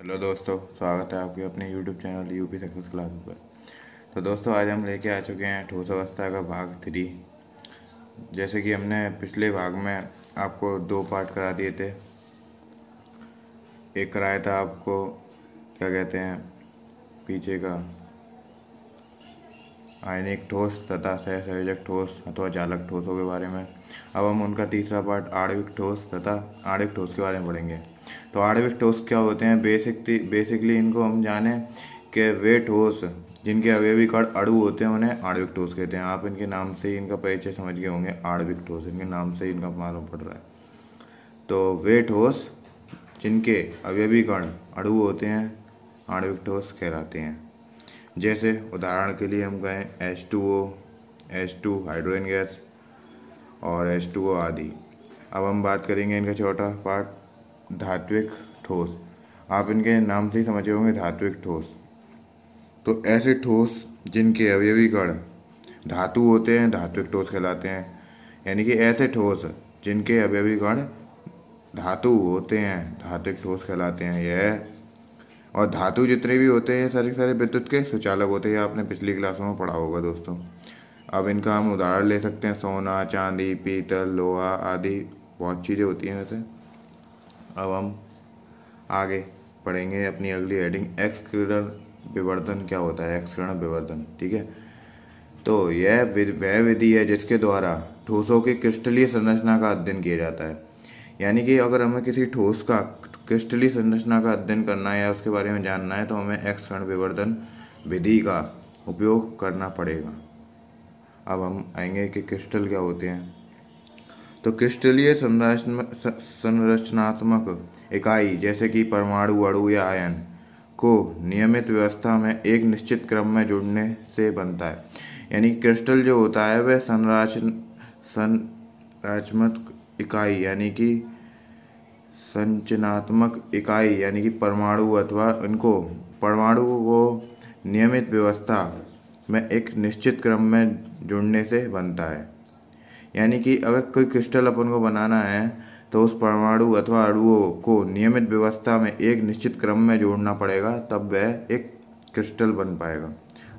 hello दोस्तों स्वागत है आपके अपने YouTube channel UP success class पर तो दोस्तों आज हम लेके आ चुके हैं ठोस अवस्था का भाग थ्री जैसे कि हमने पिछले भाग में आपको दो पार्ट करा दिए थे एक कराया था आपको क्या कहते हैं पीछे का आयनिक ठोस तथा संयोजक ठोस अथवा चालक ठोसों के बारे में अब हम उनका तीसरा पार्ट आणविक ठोस तथा आणविक ठोस के बारे में पढ़ेंगे तो आणविक ठोस क्या होते हैं बेसिक बेसिकली इनको हम जाने के वे ठोस जिनके अवयवी कण अड़ु होते हैं उन्हें आणविक ठोस कहते हैं आप इनके नाम से ही इनका परिचय समझ गए होंगे आणविक ठोस इनके नाम से ही इनका मालूम पड़ रहा है तो वे ठोस जिनके अवयवी कण अड़ु होते हैं आणविक ठोस कहलाते हैं जैसे उदाहरण के लिए हम कहें H two O H two hydrogen gas और एच टू ओ आदि अब हम बात करेंगे इनका छोटा पार्ट धात्विक ठोस आप इनके नाम से ही समझे होंगे धात्विक ठोस तो ऐसे ठोस जिनके अवयवी कण धातु होते हैं धात्विक ठोस कहलाते हैं यानी कि ऐसे ठोस जिनके अवयवी कण धातु होते हैं धात्विक ठोस कहलाते हैं यह और धातु जितने भी होते हैं सारे सारे विद्युत के सुचालक होते हैं आपने पिछली क्लासों में पढ़ा होगा दोस्तों अब इनका हम उदाहरण ले सकते हैं सोना चांदी पीतल लोहा आदि बहुत चीज़ें होती हैं वैसे अब हम आगे पढ़ेंगे अपनी अगली हेडिंग एक्सकिरण विवर्धन क्या होता है एक्सक्रीडन विवर्धन ठीक है तो यह वह विधि है जिसके द्वारा ठोसों की क्रिस्टलीय संरचना का अध्ययन किया जाता है यानी कि अगर हमें किसी ठोस का क्रिस्टली संरचना का अध्ययन करना है या उसके बारे में जानना है तो हमें एक्स कण विवर्धन विधि का उपयोग करना पड़ेगा अब हम आएंगे कि क्रिस्टल क्या होते हैं तो क्रिस्टलीय संरचनात्मक इकाई जैसे कि परमाणु अणु या आयन को नियमित व्यवस्था में एक निश्चित क्रम में जुड़ने से बनता है यानी क्रिस्टल जो होता है वह संरचन संरचनात्मक इकाई यानी कि संरचनात्मक इकाई यानी कि परमाणु अथवा इनको परमाणु को नियमित व्यवस्था में एक निश्चित क्रम में जुड़ने से बनता है यानी कि अगर कोई क्रिस्टल अपन को बनाना है तो उस परमाणु अथवा अड़ुओं को नियमित व्यवस्था में एक निश्चित क्रम में जोड़ना पड़ेगा तब वह एक क्रिस्टल बन पाएगा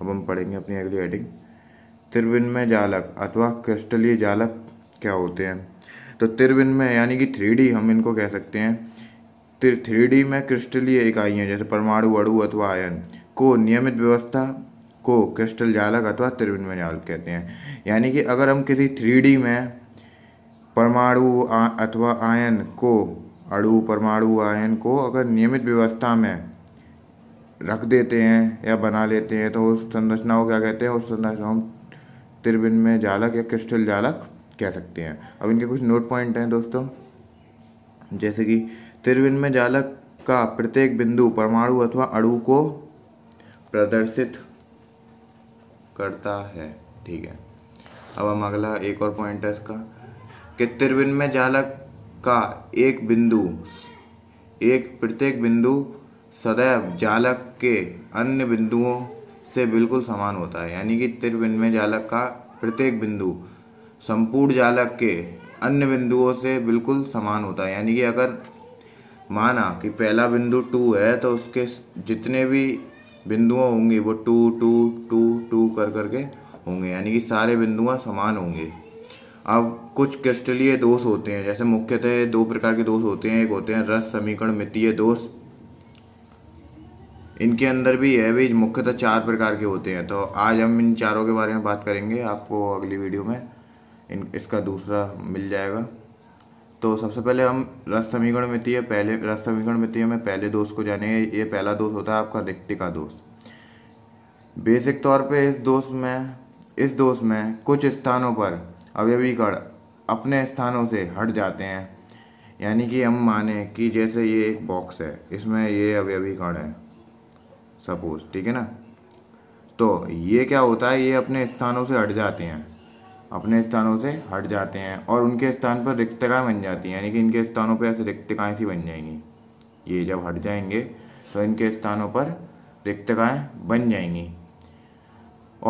अब हम पढ़ेंगे अपनी अगली हेडिंग में जालक अथवा क्रिस्टलीय जालक क्या होते हैं तो में यानी कि थ्री हम इनको कह सकते हैं थ्री डी में क्रिस्टलीय इकाइयाँ जैसे परमाणु अड़ु अथवा आयन को नियमित व्यवस्था को क्रिस्टल जालक अथवा में जालक कहते हैं यानी कि अगर हम किसी थ्री में परमाणु अथवा आयन को अड़ु परमाणु आयन को अगर नियमित व्यवस्था में रख देते हैं या बना लेते हैं तो उस संरचना को क्या कहते हैं उस संरचना को त्रिविन में जालक या क्रिस्टल जालक कह सकते हैं अब इनके कुछ नोट पॉइंट हैं दोस्तों जैसे कि त्रिविन में जालक का प्रत्येक बिंदु परमाणु अथवा अणु को प्रदर्शित करता है ठीक है अब हम अगला एक और पॉइंट है इसका कि त्रिविन में जालक का एक बिंदु एक प्रत्येक बिंदु सदैव जालक के अन्य बिंदुओं से बिल्कुल समान होता है यानी कि त्रिविन में जालक का प्रत्येक बिंदु संपूर्ण जालक के अन्य बिंदुओं से बिल्कुल समान होता है यानी कि अगर माना कि पहला बिंदु टू है तो उसके जितने भी बिंदुओं होंगे वो टू टू टू टू कर करके होंगे यानी कि सारे बिंदुआ समान होंगे अब कुछ क्रिस्टलीय दोष होते हैं जैसे मुख्यतः दो प्रकार के दोष होते हैं एक होते हैं रस समीकरण मितीय दोष इनके अंदर भी यह भी मुख्यतः चार प्रकार के होते हैं तो आज हम इन चारों के बारे में बात करेंगे आपको अगली वीडियो में इन इसका दूसरा मिल जाएगा तो सबसे पहले हम रस समीकरण मितीय पहले रस समीकरण मितीय में पहले दोष को जानेंगे ये पहला दोष होता है आपका रिक्ति का दोष बेसिक तौर पे इस दोष में इस दोष में कुछ स्थानों पर अवयवीकरण अपने स्थानों से हट जाते हैं यानी कि हम माने कि जैसे ये एक बॉक्स है इसमें ये अवयवीकरण है सपोज ठीक है ना तो ये क्या होता है ये अपने स्थानों से हट जाते हैं अपने स्थानों से हट जाते हैं और उनके स्थान पर रिक्तकाएँ बन जाती हैं यानी कि इनके स्थानों पर ऐसे रिक्तकाएँ सी बन जाएंगी ये जब हट जाएंगे तो इनके स्थानों पर रिक्तकाएँ बन जाएंगी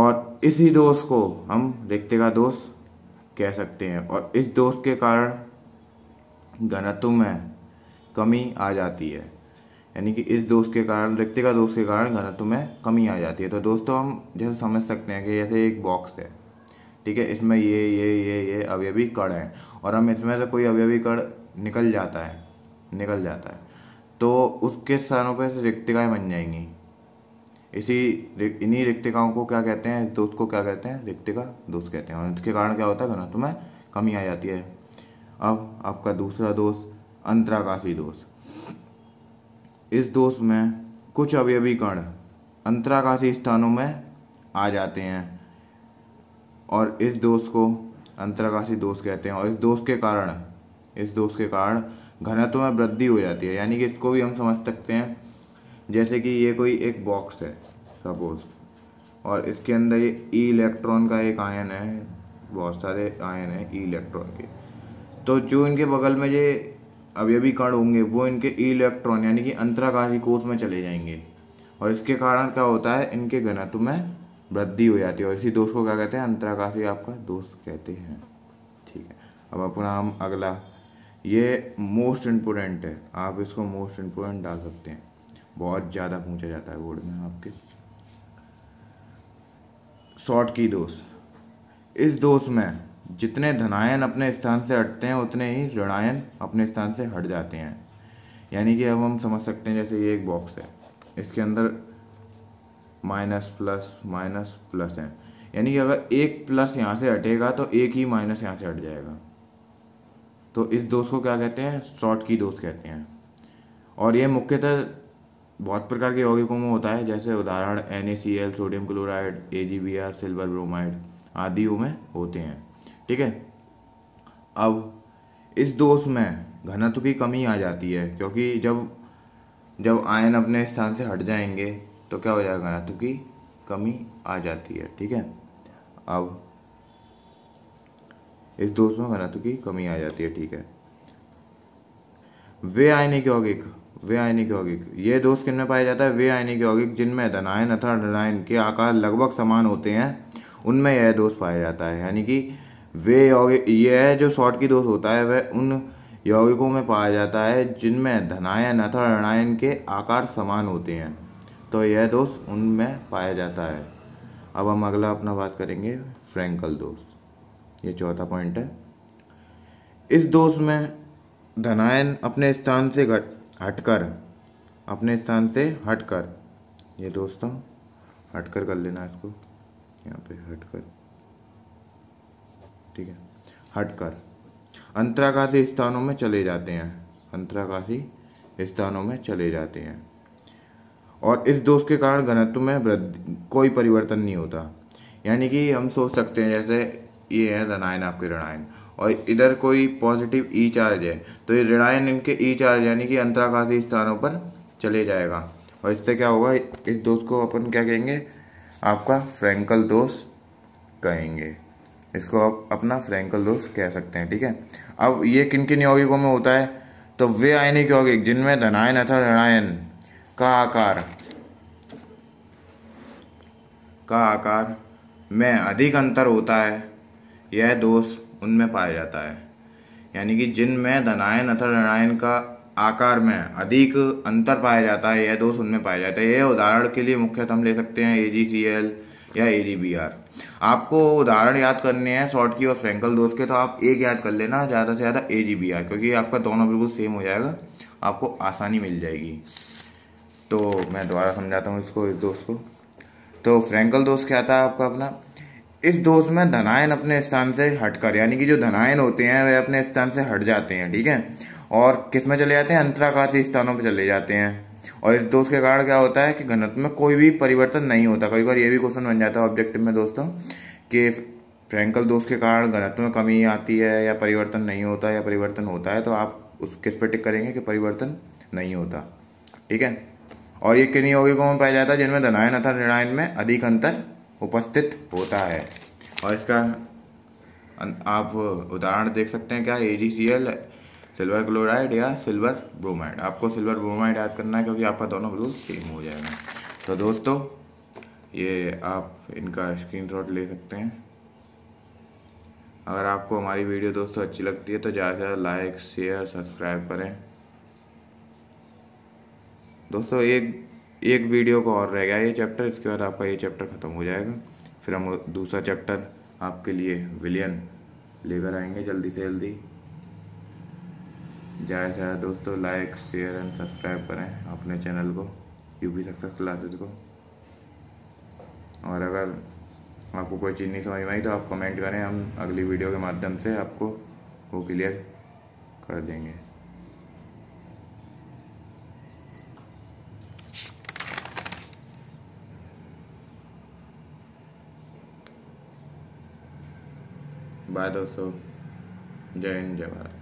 और इसी दोष को हम रिक्तिका दोष कह सकते हैं और इस दोष के कारण घनत्व में कमी आ जाती है यानी कि इस दोष के कारण रिक्तिका दोष के कारण घनत्व में कमी आ जाती है तो दोस्तों हम जैसे समझ सकते हैं कि जैसे एक बॉक्स है ठीक है इसमें ये ये ये ये अवयवी कण हैं और हम इसमें से कोई अवयवी कण निकल जाता है निकल जाता है तो उसके स्थानों पर रिक्तिकाएँ बन जाएंगी इसी इन्हीं रिक्तिकाओं को क्या कहते हैं दोष को क्या कहते हैं रिक्तिका दोष कहते हैं और इसके कारण क्या होता है घनत्व में कमी आ जाती है अब आपका दूसरा दोष अंतराकाशी दोष इस दोष में कुछ अवयवी कण अंतराकाशी स्थानों में आ जाते हैं और इस दोष को अंतराकाशी दोष कहते हैं और इस दोष के कारण इस दोष के कारण घनत्व में वृद्धि हो जाती है यानी कि इसको भी हम समझ सकते हैं जैसे कि ये कोई एक बॉक्स है सपोज और इसके अंदर ये ई इलेक्ट्रॉन का एक आयन है बहुत सारे आयन है ई इलेक्ट्रॉन के तो जो इनके बगल में ये अभी अभी कण होंगे वो इनके ई इलेक्ट्रॉन यानी कि अंतराकाशी कोष में चले जाएंगे और इसके कारण क्या होता है इनके घनत्व में वृद्धि हो जाती है और इसी दोष को क्या कहते हैं अंतराकाशी आपका दोष कहते हैं ठीक है अब अपना हम अगला ये मोस्ट इम्पोर्टेंट है आप इसको मोस्ट इम्पोर्टेंट डाल सकते हैं बहुत ज़्यादा पूछा जाता है बोर्ड में आपके शॉर्ट की दोष इस दोष में जितने धनायन अपने स्थान से हटते हैं उतने ही ऋणायन अपने स्थान से हट जाते हैं यानी कि अब हम समझ सकते हैं जैसे ये एक बॉक्स है इसके अंदर माइनस प्लस माइनस प्लस है यानी अगर एक प्लस यहाँ से हटेगा तो एक ही माइनस यहाँ से हट जाएगा तो इस दोष को क्या कहते हैं शॉर्ट की दोष कहते हैं और ये मुख्यतः बहुत प्रकार के यौगिकों में होता है जैसे उदाहरण N sodium chloride A silver bromide आदि में होते हैं ठीक है अब इस दोष में घनत्व की कमी आ जाती है क्योंकि जब जब आयन अपने स्थान से हट जाएंगे तो क्या हो जाएगा घनत्व तो की कमी आ जाती है ठीक है अब इस दोष में घनत्व तो की कमी आ जाती है ठीक है वे आयनिक यौगिक वे आयनिक यौगिक ये दोष किन में पाया जाता है वे आयनिक यौगिक जिनमें धनायन अथवा धनायन के आकार लगभग समान होते हैं उनमें यह दोष पाया जाता है यानी कि वे यौगिक यह जो शॉर्ट की दोष होता है वह उन यौगिकों में पाया जाता है जिनमें धनायन अथवा ऋणायन के आकार समान होते हैं तो यह दोष उनमें पाया जाता है अब हम अगला अपना बात करेंगे फ्रैंकल दोष ये चौथा पॉइंट है इस दोष में धनायन अपने स्थान से घट हटकर अपने स्थान से हटकर ये दोस्तों हटकर कर लेना इसको यहाँ पे हटकर ठीक है हटकर अंतराकाशी स्थानों में चले जाते हैं अंतराकाशी स्थानों में चले जाते हैं और इस दोष के कारण घनत्व में वृद्धि कोई परिवर्तन नहीं होता यानी कि हम सोच सकते हैं जैसे ये है धनायन आपके रणायन और इधर कोई पॉजिटिव ई चार्ज है तो ये ऋणायन इनके ई e चार्ज यानी कि अंतराकाशीय स्थानों पर चले जाएगा और इससे क्या होगा इस दोष को अपन क्या कहेंगे आपका फ्रैंकल दोष कहेंगे इसको आप अपना फ्रैंकल दोष कह सकते हैं ठीक है अब ये किन किन यौगिकों में होता है तो वे आयनिक यौगिक जिनमें धनायन अथवा रणायन का आकार का आकार में अधिक अंतर होता है यह दोष उनमें पाया जाता है यानी कि जिनमें धनायन अथवा ऋणायन का आकार में अधिक अंतर पाया जाता है यह दोष उनमें पाया जाता है यह उदाहरण के लिए मुख्यतः हम ले सकते हैं ए जी सी एल या ए जी बी आर आपको उदाहरण याद करने हैं शॉर्ट की और फ्रेंकल दोष के तो आप एक याद कर लेना ज़्यादा से ज़्यादा ए जी बी आर क्योंकि आपका दोनों बिल्कुल सेम हो जाएगा आपको आसानी मिल जाएगी तो मैं दोबारा समझाता हूँ इसको इस दोष को तो फ्रेंकल दोष क्या था आपका अपना इस दोष में धनायन अपने स्थान से हटकर यानी कि जो धनायन होते हैं वे अपने स्थान से हट जाते हैं ठीक है और किस में चले जाते हैं अंतराकाशी स्थानों पर चले जाते हैं और इस दोष के कारण क्या होता है कि घनत्व में कोई भी परिवर्तन नहीं होता कई बार ये भी क्वेश्चन बन जाता है ऑब्जेक्टिव में दोस्तों कि फ्रेंकल दोष के कारण घनत्व में कमी आती है या परिवर्तन नहीं होता या परिवर्तन होता है तो आप उस किस पर टिक करेंगे कि परिवर्तन नहीं होता ठीक है और ये किन्हीं यौगिकों में पाया जाता है जिनमें धनायन अथवा ऋणायन में अधिक अंतर उपस्थित होता है और इसका आप उदाहरण देख सकते हैं क्या A G C L silver chloride या सिल्वर ब्रोमाइड आपको सिल्वर ब्रोमाइड याद करना है क्योंकि आपका दोनों ग्रुप सेम हो जाएगा तो दोस्तों ये आप इनका शॉट ले सकते हैं अगर आपको हमारी वीडियो दोस्तों अच्छी लगती है तो ज़्यादा से ज़्यादा लाइक शेयर सब्सक्राइब करें दोस्तों एक एक वीडियो का और रह गया ये चैप्टर इसके बाद आपका ये चैप्टर ख़त्म हो जाएगा फिर हम दूसरा चैप्टर आपके लिए विलियन लेकर आएंगे जल्दी से जल्दी जाए जाए ज़्यादा दोस्तों लाइक शेयर एंड सब्सक्राइब करें अपने चैनल को यू पी सक्सेस क्लासेज को और अगर आपको कोई चीज़ नहीं समझ में आई तो आप कमेंट करें हम अगली वीडियो के माध्यम से आपको वो क्लियर कर देंगे बाय दोस्तों जय हिंद जय भारत